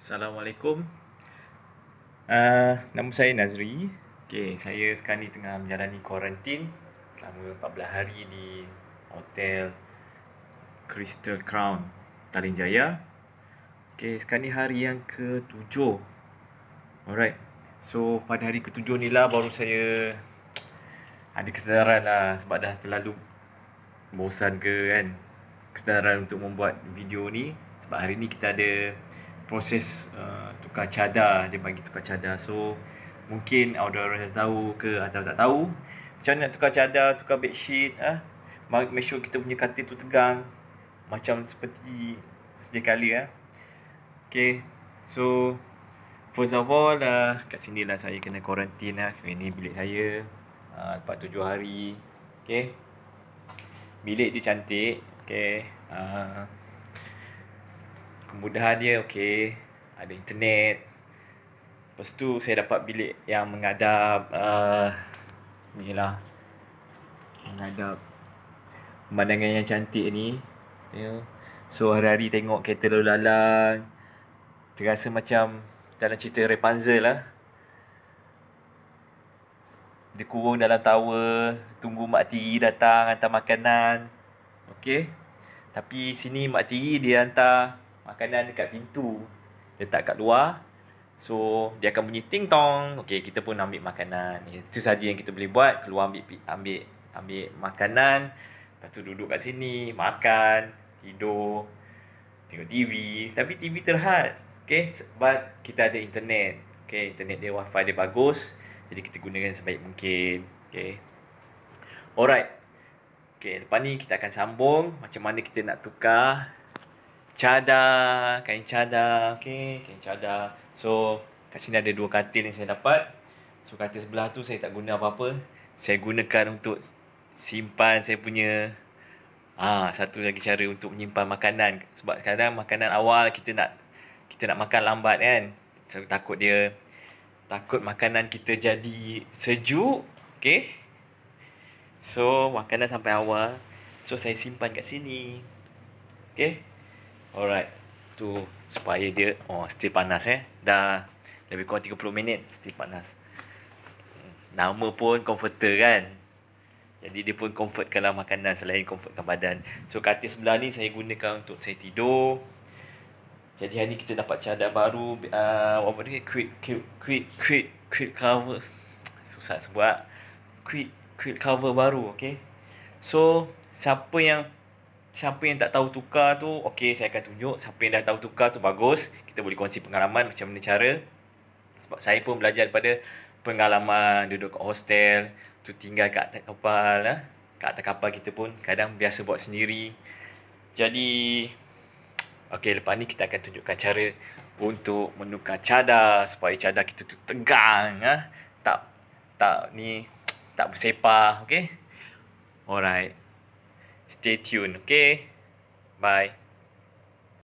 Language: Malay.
Assalamualaikum. Uh, nama saya Nazri. Okay, saya sekarang ni tengah menjalani kuarantin selama 14 hari di Hotel Crystal Crown, Tarin Jaya. Okay, sekarang ni hari yang ke-7. Alright. So, pada hari ke-7 ni lah baru saya ada kesedaran lah sebab dah terlalu bosan ke kan kesedaran untuk membuat video ni sebab hari ni kita ada proses uh, tukar cadar dia bagi tukar cadar so mungkin order orang yang tahu ke ada tak tahu macam mana nak tukar cadar tukar bed sheet ah uh, make sure kita punya katil tu tegang macam seperti sedia kali ya, uh. okey so first of all uh, kat sini lah saya kena kuarantin ah uh. ini bilik saya uh, lepas tujuh hari okey bilik dia cantik okey uh, ah kemudahannya okey ada internet lepas tu saya dapat bilik yang mengadap uh, ni lah mengadap pemandangan yang cantik ni tengok so hari-hari tengok kereta lalu lalang terasa macam dalam cerita Rapunzel lah dikurung dalam tower tunggu mak tiri datang hantar makanan okey tapi sini mak tiri dia hantar makanan dekat pintu letak kat luar so dia akan bunyi ting tong okey kita pun ambil makanan itu saja yang kita boleh buat keluar ambil ambil ambil makanan lepas tu duduk kat sini makan tidur tengok TV tapi TV terhad okey sebab kita ada internet okey internet dia wifi dia bagus jadi kita gunakan sebaik mungkin okey alright Okay, lepas ni kita akan sambung macam mana kita nak tukar cadar, kain cadar, okey, kain cadar. So, kat sini ada dua katil yang saya dapat. So, katil sebelah tu saya tak guna apa-apa. Saya gunakan untuk simpan saya punya ah satu lagi cara untuk menyimpan makanan sebab kadang makanan awal kita nak kita nak makan lambat kan. Saya takut dia takut makanan kita jadi sejuk, okey. So, makanan sampai awal. So, saya simpan kat sini. okay? Alright. Tu supaya dia oh still panas eh. Dah lebih kurang 30 minit still panas. Nama pun comforter kan. Jadi dia pun comfortkanlah makanan selain comfortkan badan. So katil sebelah ni saya gunakan untuk saya tidur. Jadi hari ni kita dapat cadar baru uh, apa ni? Quick, quick, quick, quick, cover. Susah sebab quick, quick cover baru, okay? So, siapa yang siapa yang tak tahu tukar tu, okey saya akan tunjuk. Siapa yang dah tahu tukar tu bagus. Kita boleh kongsi pengalaman macam mana cara. Sebab saya pun belajar pada pengalaman duduk kat hostel, tu tinggal kat atas kapal lah. Kat atas kapal kita pun kadang biasa buat sendiri. Jadi okey lepas ni kita akan tunjukkan cara untuk menukar cadar supaya cadar kita tu tegang ah. Tak tak ni tak bersepah, okey. Alright stay tuned okay bye